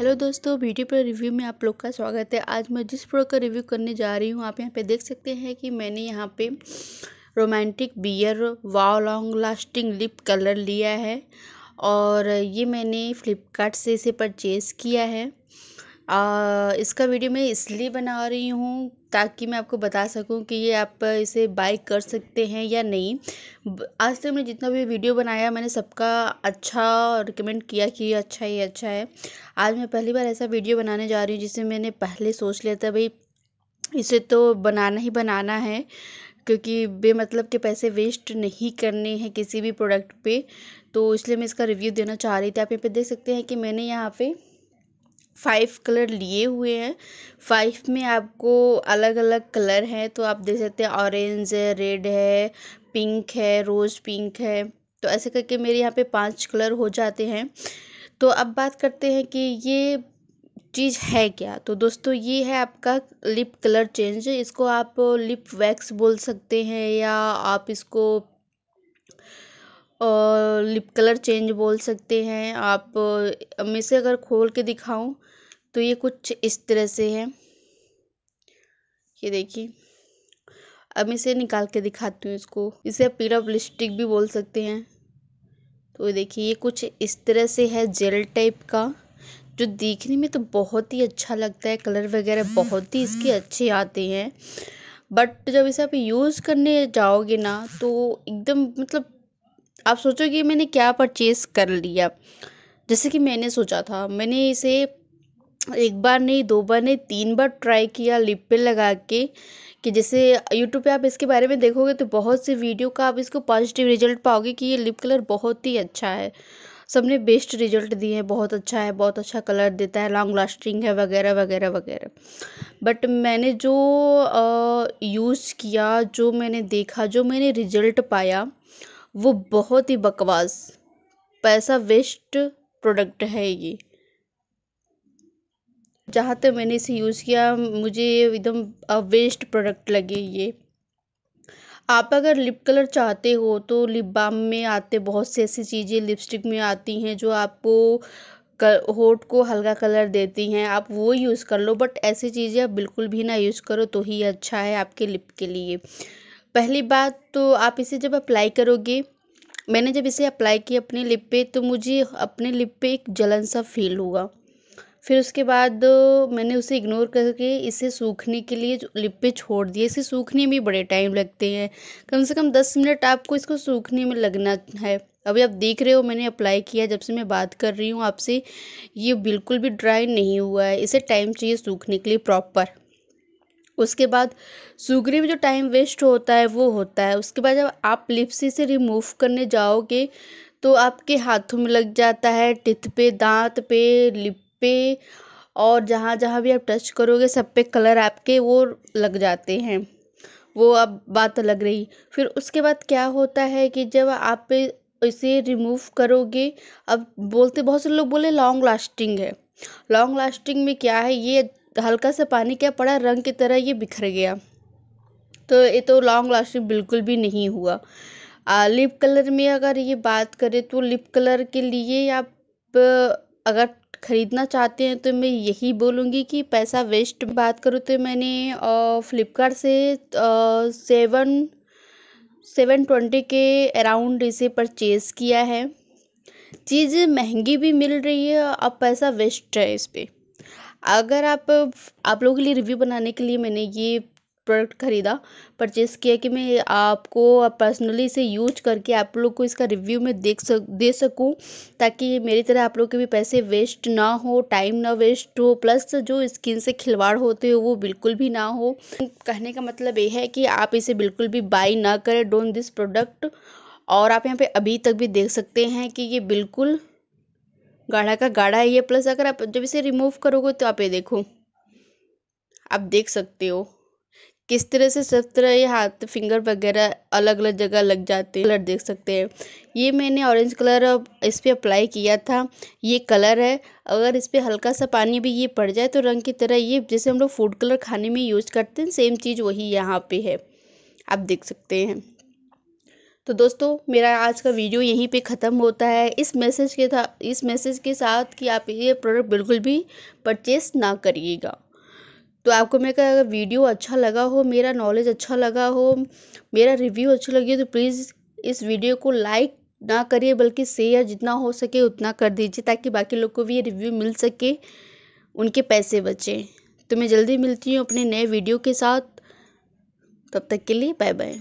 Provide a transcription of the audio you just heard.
hello दोस्तों video पर review में आप लोग का स्वागत है आज मैं जिस प्रोडक्ट का रिव्यू करने जा रही हूँ आप यहाँ पे देख सकते हैं कि मैंने यहाँ पे romantic bear wow long lasting lip colour लिया है और ये मैंने फ़्लिपकार्ट से इसे परचेज़ किया है इसका वीडियो मैं इसलिए बना रही हूँ ताकि मैं आपको बता सकूँ कि ये आप इसे बाय कर सकते हैं या नहीं आज तक मैंने जितना भी वीडियो बनाया मैंने सबका अच्छा रिकमेंड किया कि ये अच्छा ये अच्छा है आज मैं पहली बार ऐसा वीडियो बनाने जा रही हूँ जिसे मैंने पहले सोच लिया था भाई इसे तो बनाना ही बनाना है क्योंकि बेमतलब के पैसे वेस्ट नहीं करने हैं किसी भी प्रोडक्ट पे तो इसलिए मैं इसका रिव्यू देना चाह रही थी आप यहाँ पे देख सकते हैं कि मैंने यहाँ पे फाइव कलर लिए हुए हैं फाइव में आपको अलग अलग कलर हैं तो आप देख सकते हैं ऑरेंज है रेड है पिंक है रोज़ पिंक है तो ऐसे करके मेरे यहाँ पे पांच कलर हो जाते हैं तो अब बात करते हैं कि ये चीज़ है क्या तो दोस्तों ये है आपका लिप कलर चेंज इसको आप लिप वैक्स बोल सकते हैं या आप इसको लिप कलर चेंज बोल सकते हैं आप मैं से अगर खोल के दिखाऊं तो ये कुछ इस तरह से है ये देखिए अब इसे निकाल के दिखाती हूँ इसको इसे ऑफ प्लास्टिक भी बोल सकते हैं तो देखिए ये कुछ इस तरह से है जेल टाइप का जो देखने में तो बहुत ही अच्छा लगता है कलर वगैरह बहुत ही इसके अच्छे आते हैं बट जब इसे आप यूज़ करने जाओगे ना तो एकदम मतलब आप सोचोगे मैंने क्या परचेज़ कर लिया जैसे कि मैंने सोचा था मैंने इसे एक बार नहीं दो बार नहीं तीन बार ट्राई किया लिप पे लगा के कि जैसे यूट्यूब पे आप इसके बारे में देखोगे तो बहुत सी वीडियो का आप इसको पॉजिटिव रिजल्ट पाओगे कि ये लिप कलर बहुत ही अच्छा है सबने बेस्ट रिजल्ट दिए हैं बहुत अच्छा है बहुत अच्छा कलर देता है लॉन्ग लास्टिंग है वगैरह वगैरह वगैरह बट मैंने जो यूज़ किया जो मैंने देखा जो मैंने रिजल्ट पाया वो बहुत ही बकवास पैसा वेस्ट प्रोडक्ट है ये जहाँ तक मैंने इसे यूज़ किया मुझे एकदम वेस्ट प्रोडक्ट लगे ये आप अगर लिप कलर चाहते हो तो लिप बाम में आते बहुत सी ऐसी चीज़ें लिपस्टिक में आती हैं जो आपको होठ को हल्का कलर देती हैं आप वो यूज़ कर लो बट ऐसी चीज़ें आप बिल्कुल भी ना यूज़ करो तो ही अच्छा है आपके लिप के लिए पहली बात तो आप इसे जब अप्लाई करोगे मैंने जब इसे अप्लाई किया अपने लिप पे तो मुझे अपने लिप पे एक जलन सा फील हुआ फिर उसके बाद मैंने उसे इग्नोर करके इसे सूखने के लिए लिप पे छोड़ दिया इसे सूखने में बड़े टाइम लगते हैं कम से कम दस मिनट आपको इसको सूखने में लगना है अभी आप देख रहे हो मैंने अप्लाई किया जब से मैं बात कर रही हूँ आपसे ये बिल्कुल भी ड्राई नहीं हुआ है इसे टाइम चाहिए सूखने के लिए प्रॉपर उसके बाद सूखने में जो टाइम वेस्ट होता है वो होता है उसके बाद जब आप लिप्स से रिमूव करने जाओगे तो आपके हाथों में लग जाता है टिथ पे दांत पे लिप पे और जहाँ जहाँ भी आप टच करोगे सब पे कलर आपके वो लग जाते हैं वो अब बात अलग रही फिर उसके बाद क्या होता है कि जब आप इसे रिमूव करोगे अब बोलते बहुत से लोग बोले लॉन्ग लास्टिंग है लॉन्ग लास्टिंग में क्या है ये हल्का सा पानी क्या पड़ा रंग की तरह ये बिखर गया तो ये तो लॉन्ग लास्टिंग बिल्कुल भी नहीं हुआ आ, लिप कलर में अगर ये बात करें तो लिप कलर के लिए आप अगर ख़रीदना चाहते हैं तो मैं यही बोलूँगी कि पैसा वेस्ट बात करूँ तो मैंने फ्लिपकार्ट से सेवन सेवन ट्वेंटी के अराउंड इसे परचेज़ किया है चीज़ महंगी भी मिल रही है अब पैसा वेस्ट है इस पर अगर आप आप लोगों के लिए रिव्यू बनाने के लिए मैंने ये प्रोडक्ट ख़रीदा परचेस किया कि मैं आपको पर्सनली इसे यूज करके आप लोग को इसका रिव्यू में देख सक दे सकूँ ताकि मेरी तरह आप लोग के भी पैसे वेस्ट ना हो टाइम ना वेस्ट हो प्लस जो स्किन से खिलवाड़ होते हो वो बिल्कुल भी ना हो कहने का मतलब ये है कि आप इसे बिल्कुल भी बाई ना करें डोंट दिस प्रोडक्ट और आप यहाँ पर अभी तक भी देख सकते हैं कि ये बिल्कुल गाढ़ा का गाढ़ा है ये प्लस अगर आप जब इसे रिमूव करोगे तो आप ये देखो आप देख सकते हो किस तरह से सब तरह ये हाथ फिंगर वगैरह अलग अलग जगह लग जाते हैं कलर देख सकते हैं ये मैंने ऑरेंज कलर इस पर अप्लाई किया था ये कलर है अगर इस पर हल्का सा पानी भी ये पड़ जाए तो रंग की तरह ये जैसे हम लोग फूड कलर खाने में यूज करते हैं सेम चीज़ वही यहाँ पे है आप देख सकते हैं तो दोस्तों मेरा आज का वीडियो यहीं पे ख़त्म होता है इस मैसेज के था इस मैसेज के साथ कि आप ये प्रोडक्ट बिल्कुल भी परचेस ना करिएगा तो आपको मेरा अगर वीडियो अच्छा लगा हो मेरा नॉलेज अच्छा लगा हो मेरा रिव्यू अच्छा लगे तो प्लीज़ इस वीडियो को लाइक ना करिए बल्कि शेयर जितना हो सके उतना कर दीजिए ताकि बाकी लोग को भी ये रिव्यू मिल सके उनके पैसे बचें तो मैं जल्दी मिलती हूँ अपने नए वीडियो के साथ तब तक के लिए बाय बाय